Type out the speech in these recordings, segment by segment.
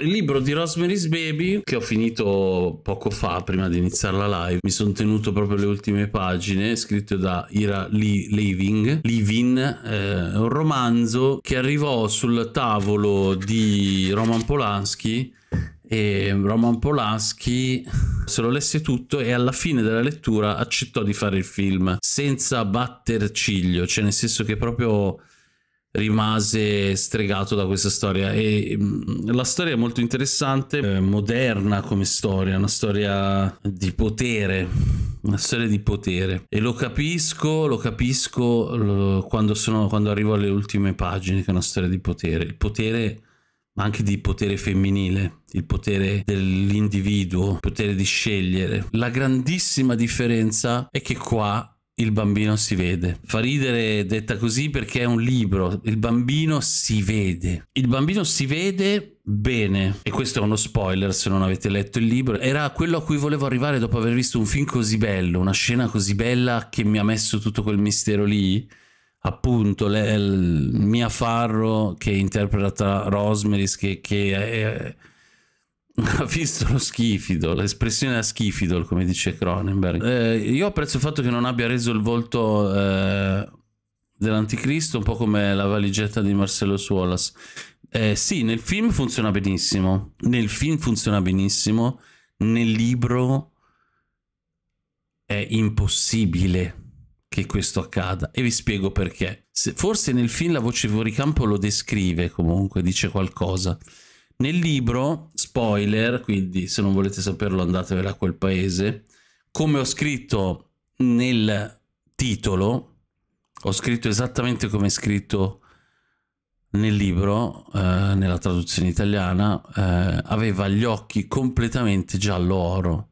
il libro di Rosemary's Baby che ho finito poco fa prima di iniziare la live. Mi sono tenuto proprio le ultime pagine, scritto da Ira Lee Leving. Levin, eh, un romanzo che arrivò sul tavolo di Roman Polanski e Roman Polanski se lo lesse tutto e alla fine della lettura accettò di fare il film senza batter ciglio, cioè nel senso che proprio rimase stregato da questa storia e mm, la storia è molto interessante eh, moderna come storia una storia di potere una storia di potere e lo capisco lo capisco lo, quando, sono, quando arrivo alle ultime pagine che è una storia di potere il potere ma anche di potere femminile, il potere dell'individuo, il potere di scegliere. La grandissima differenza è che qua il bambino si vede. Fa ridere detta così perché è un libro. Il bambino si vede. Il bambino si vede bene. E questo è uno spoiler se non avete letto il libro. Era quello a cui volevo arrivare dopo aver visto un film così bello, una scena così bella che mi ha messo tutto quel mistero lì. Appunto, Mia Farro che interpreta Rosemary, che, che è ha visto lo schifido, l'espressione a schifido, come dice Cronenberg. Eh, io apprezzo il fatto che non abbia reso il volto eh, dell'anticristo, un po' come la valigetta di Marcello Suolas. Eh, sì, nel film funziona benissimo, nel film funziona benissimo, nel libro è impossibile che questo accada e vi spiego perché. Se, forse nel film la voce fuori campo lo descrive comunque, dice qualcosa. Nel libro, spoiler, quindi se non volete saperlo andatevela a quel paese, come ho scritto nel titolo, ho scritto esattamente come è scritto nel libro, eh, nella traduzione italiana, eh, aveva gli occhi completamente giallo oro,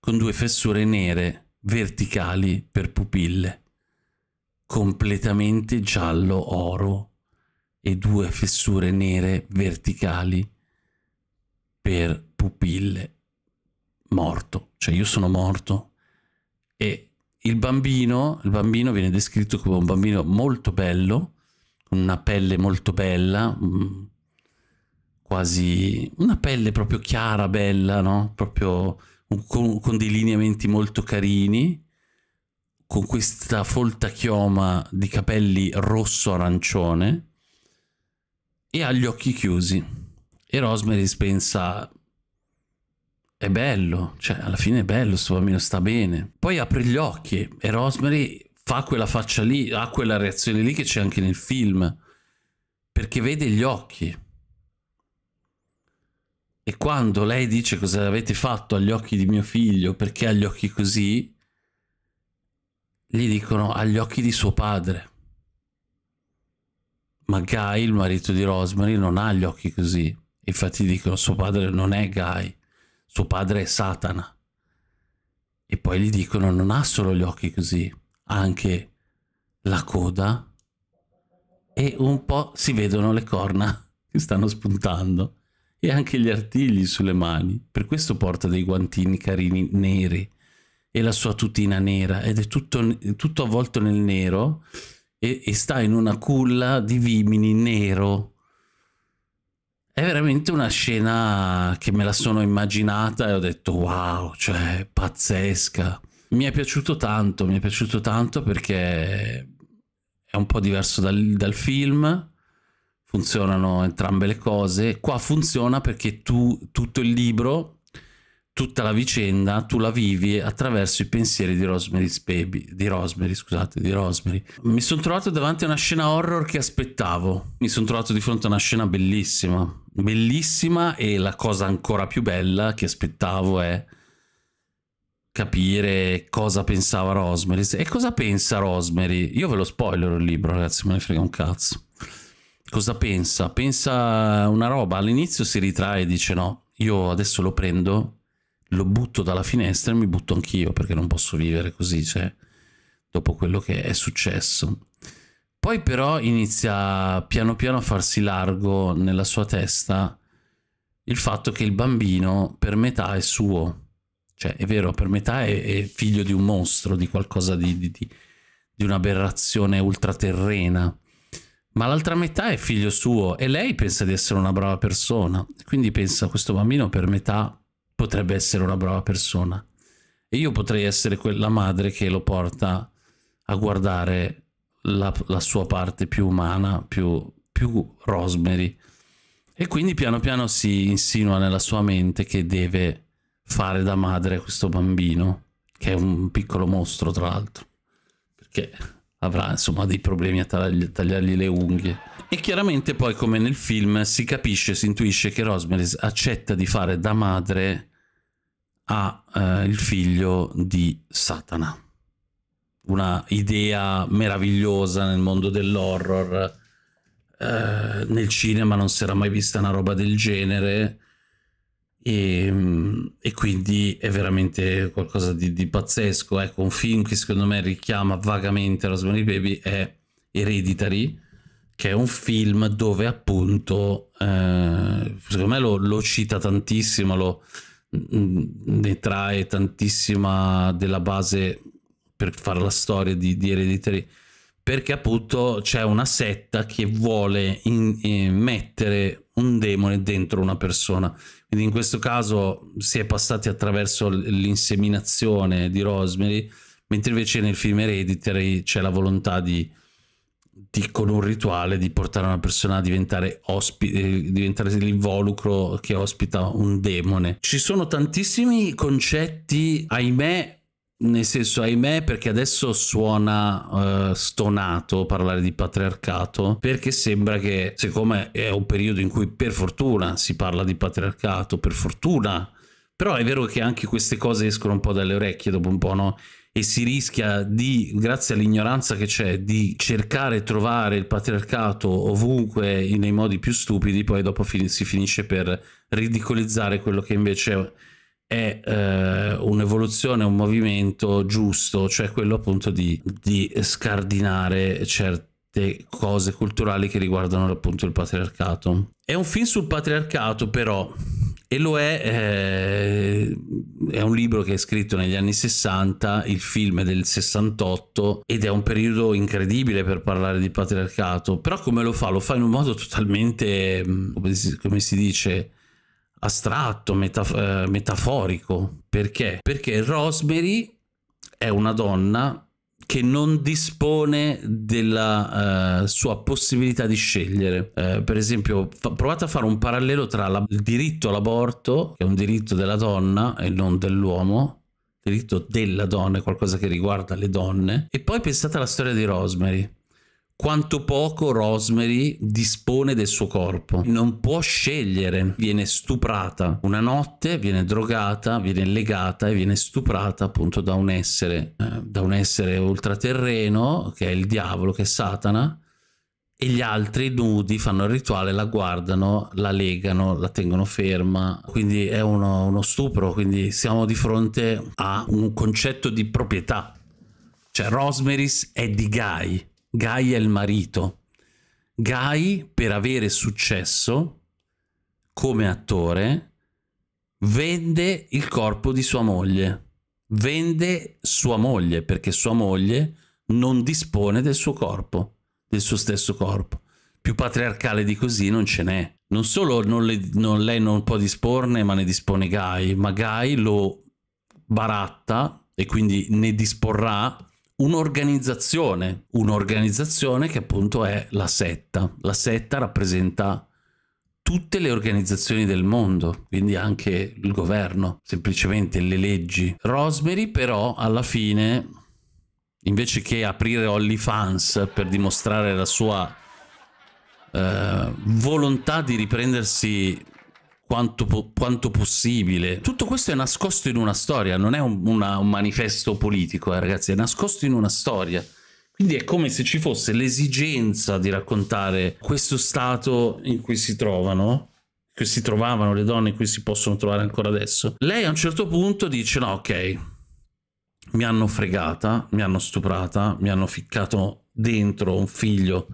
con due fessure nere verticali per pupille, completamente giallo oro e due fessure nere verticali per pupille per pupille morto, cioè io sono morto e il bambino, il bambino viene descritto come un bambino molto bello, con una pelle molto bella, mm, quasi una pelle proprio chiara, bella, no? Proprio con, con dei lineamenti molto carini, con questa folta chioma di capelli rosso-arancione e ha gli occhi chiusi. E Rosemary pensa, è bello, cioè alla fine è bello, questo bambino sta bene. Poi apre gli occhi e Rosemary fa quella faccia lì, ha quella reazione lì che c'è anche nel film, perché vede gli occhi. E quando lei dice cosa avete fatto agli occhi di mio figlio, perché ha gli occhi così, gli dicono agli occhi di suo padre. Ma Guy, il marito di Rosemary, non ha gli occhi così. Infatti dicono suo padre non è Guy, suo padre è Satana. E poi gli dicono non ha solo gli occhi così, ha anche la coda e un po' si vedono le corna che stanno spuntando e anche gli artigli sulle mani. Per questo porta dei guantini carini neri e la sua tutina nera ed è tutto, tutto avvolto nel nero e, e sta in una culla di vimini nero è veramente una scena che me la sono immaginata e ho detto wow, cioè pazzesca. Mi è piaciuto tanto, mi è piaciuto tanto perché è un po' diverso dal, dal film, funzionano entrambe le cose. Qua funziona perché tu tutto il libro tutta la vicenda tu la vivi attraverso i pensieri di Rosemary's Baby, di Rosemary, scusate, di Rosemary. Mi sono trovato davanti a una scena horror che aspettavo. Mi sono trovato di fronte a una scena bellissima, bellissima e la cosa ancora più bella che aspettavo è capire cosa pensava Rosemary. E cosa pensa Rosemary? Io ve lo spoilerò il libro, ragazzi, me ne frega un cazzo. Cosa pensa? Pensa una roba, all'inizio si ritrae e dice no, io adesso lo prendo lo butto dalla finestra e mi butto anch'io perché non posso vivere così, cioè, dopo quello che è successo. Poi però inizia piano piano a farsi largo nella sua testa il fatto che il bambino per metà è suo, cioè è vero, per metà è, è figlio di un mostro, di qualcosa di, di, di, di un'aberrazione ultraterrena, ma l'altra metà è figlio suo e lei pensa di essere una brava persona, quindi pensa questo bambino per metà potrebbe essere una brava persona. E io potrei essere quella madre che lo porta a guardare la, la sua parte più umana, più, più Rosemary. E quindi piano piano si insinua nella sua mente che deve fare da madre a questo bambino, che è un piccolo mostro tra l'altro, perché avrà insomma dei problemi a tagli tagliargli le unghie. E chiaramente poi come nel film si capisce, si intuisce che Rosemary accetta di fare da madre ha eh, il figlio di Satana. Una idea meravigliosa nel mondo dell'horror. Eh, nel cinema non si era mai vista una roba del genere. E, mm, e, quindi è veramente qualcosa di, di, pazzesco. Ecco, un film che secondo me richiama vagamente Rosemary Baby è Hereditary, che è un film dove appunto, eh, secondo me lo, lo cita tantissimo, lo, Mm, ne trae tantissima della base per fare la storia di, di Hereditary perché appunto c'è una setta che vuole in, eh, mettere un demone dentro una persona quindi in questo caso si è passati attraverso l'inseminazione di Rosemary mentre invece nel film Hereditary c'è la volontà di di, con un rituale di portare una persona a diventare, ospi- eh, diventare l'involucro che ospita un demone. Ci sono tantissimi concetti, ahimè, nel senso, ahimè, perché adesso suona uh, stonato parlare di patriarcato, perché sembra che, siccome è un periodo in cui per fortuna si parla di patriarcato, per fortuna, però è vero che anche queste cose escono un po' dalle orecchie dopo un po', no? e si rischia di, grazie all'ignoranza che c'è, di cercare e trovare il patriarcato ovunque nei modi più stupidi, poi dopo fin si finisce per ridicolizzare quello che invece è eh, un'evoluzione, un movimento giusto, cioè quello appunto di, di scardinare certe cose culturali che riguardano appunto il patriarcato. È un film sul patriarcato però e lo è, eh, è un libro che è scritto negli anni 60, il film è del 68 ed è un periodo incredibile per parlare di patriarcato, però come lo fa? Lo fa in un modo totalmente, mm, come si dice, astratto, metaf eh, metaforico. Perché? Perché Rosemary è una donna che non dispone della uh, sua possibilità di scegliere. Uh, per esempio, provate a fare un parallelo tra la, il diritto all'aborto, che è un diritto della donna e non dell'uomo, il diritto della donna è qualcosa che riguarda le donne, e poi pensate alla storia di Rosemary quanto poco Rosemary dispone del suo corpo. Non può scegliere, viene stuprata. Una notte viene drogata, viene legata e viene stuprata appunto da un essere, eh, da un essere ultraterreno che è il diavolo, che è Satana, e gli altri nudi fanno il rituale, la guardano, la legano, la tengono ferma, quindi è uno, uno stupro, quindi siamo di fronte a un concetto di proprietà. Cioè Rosemary è di Guy, Guy è il marito. Guy, per avere successo come attore, vende il corpo di sua moglie. Vende sua moglie perché sua moglie non dispone del suo corpo, del suo stesso corpo. Più patriarcale di così non ce n'è. Non solo non le, non, lei non può disporne, ma ne dispone Guy, ma Guy lo baratta e quindi ne disporrà un'organizzazione, un'organizzazione che appunto è la setta. La setta rappresenta tutte le organizzazioni del mondo, quindi anche il governo, semplicemente le leggi. Rosemary però alla fine, invece che aprire OnlyFans per dimostrare la sua eh, volontà di riprendersi quanto, quanto, possibile. Tutto questo è nascosto in una storia, non è un, una, un manifesto politico, eh, ragazzi, è nascosto in una storia. Quindi è come se ci fosse l'esigenza di raccontare questo stato in cui si trovano, che si trovavano le donne, in cui si possono trovare ancora adesso. Lei a un certo punto dice no, ok, mi hanno fregata, mi hanno stuprata, mi hanno ficcato dentro un figlio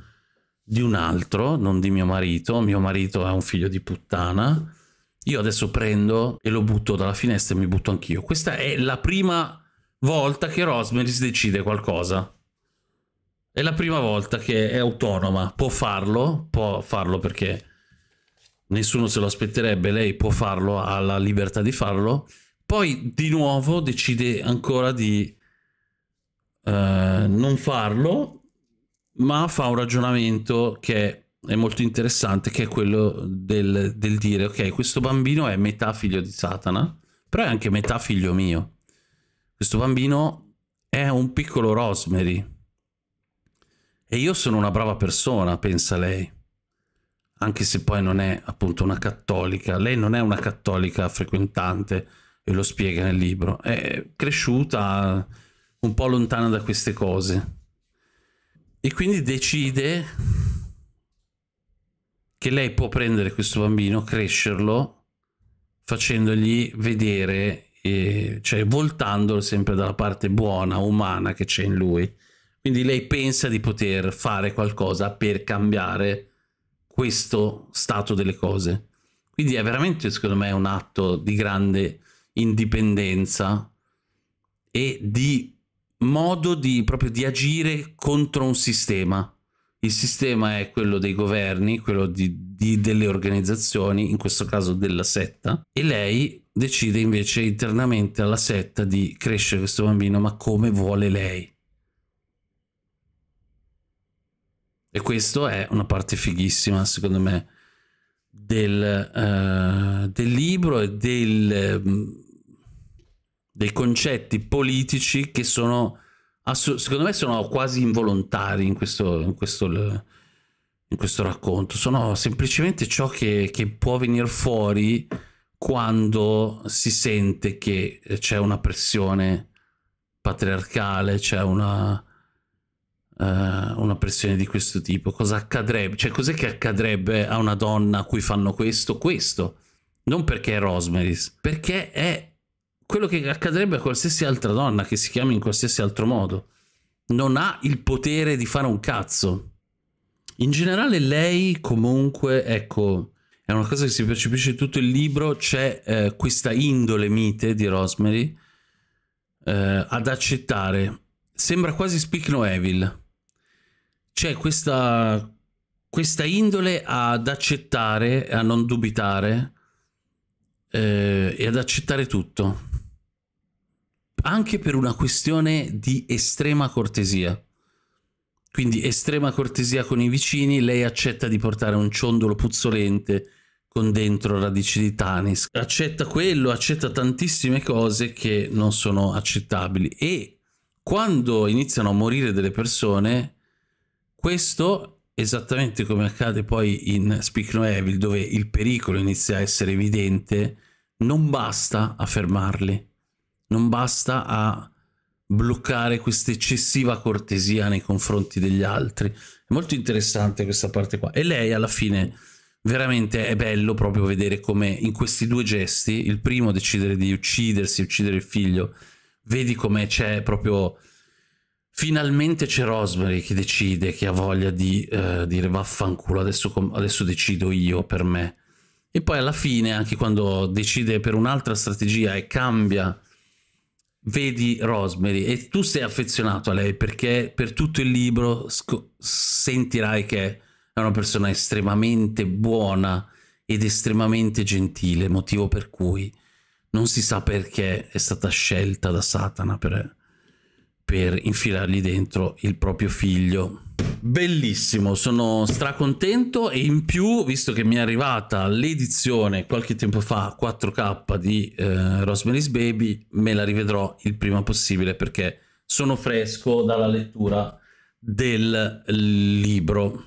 di un altro, non di mio marito, mio marito è un figlio di puttana, io adesso prendo e lo butto dalla finestra e mi butto anch'io. Questa è la prima volta che si decide qualcosa. È la prima volta che è autonoma. Può farlo, può farlo perché nessuno se lo aspetterebbe. Lei può farlo, ha la libertà di farlo. Poi di nuovo decide ancora di eh, non farlo, ma fa un ragionamento che è molto interessante che è quello del, del dire ok questo bambino è metà figlio di Satana però è anche metà figlio mio questo bambino è un piccolo Rosemary e io sono una brava persona pensa lei anche se poi non è appunto una cattolica lei non è una cattolica frequentante e lo spiega nel libro è cresciuta un po' lontana da queste cose e quindi decide che lei può prendere questo bambino, crescerlo, facendogli vedere, eh, cioè voltandolo sempre dalla parte buona, umana che c'è in lui. Quindi lei pensa di poter fare qualcosa per cambiare questo stato delle cose. Quindi è veramente, secondo me, un atto di grande indipendenza e di modo di, proprio di agire contro un sistema. Il sistema è quello dei governi, quello di, di, delle organizzazioni, in questo caso della setta, e lei decide invece internamente alla setta di crescere questo bambino, ma come vuole lei. E questa è una parte fighissima, secondo me, del, uh, del libro e del, um, dei concetti politici che sono Assu- secondo me sono quasi involontari in questo, in questo, in questo racconto, sono semplicemente ciò che, che può venire fuori quando si sente che c'è una pressione patriarcale, c'è una, uh, una, pressione di questo tipo. Cosa accadrebbe? Cioè, cos'è che accadrebbe a una donna a cui fanno questo? Questo. Non perché è Rosemary's, perché è quello che accadrebbe a qualsiasi altra donna che si chiami in qualsiasi altro modo. Non ha il potere di fare un cazzo. In generale lei comunque, ecco, è una cosa che si percepisce in tutto il libro, c'è eh, questa indole mite di Rosemary eh, ad accettare. Sembra quasi Speak No Evil. C'è questa, questa indole ad accettare, a non dubitare eh, e ad accettare tutto anche per una questione di estrema cortesia. Quindi estrema cortesia con i vicini, lei accetta di portare un ciondolo puzzolente con dentro radici di Tanis. Accetta quello, accetta tantissime cose che non sono accettabili. E quando iniziano a morire delle persone, questo, esattamente come accade poi in Speak No Evil, dove il pericolo inizia a essere evidente, non basta a fermarli non basta a bloccare questa eccessiva cortesia nei confronti degli altri. È molto interessante questa parte qua. E lei alla fine veramente è bello proprio vedere come in questi due gesti, il primo decidere di uccidersi, uccidere il figlio, vedi come c'è proprio... Finalmente c'è Rosemary che decide, che ha voglia di eh, dire vaffanculo, adesso, adesso decido io per me. E poi alla fine, anche quando decide per un'altra strategia e cambia vedi Rosemary e tu sei affezionato a lei perché per tutto il libro sentirai che è una persona estremamente buona ed estremamente gentile, motivo per cui non si sa perché è stata scelta da Satana per per infilargli dentro il proprio figlio. Bellissimo, sono stracontento e in più, visto che mi è arrivata l'edizione qualche tempo fa 4K di eh, Rosemary's Baby, me la rivedrò il prima possibile perché sono fresco dalla lettura del libro.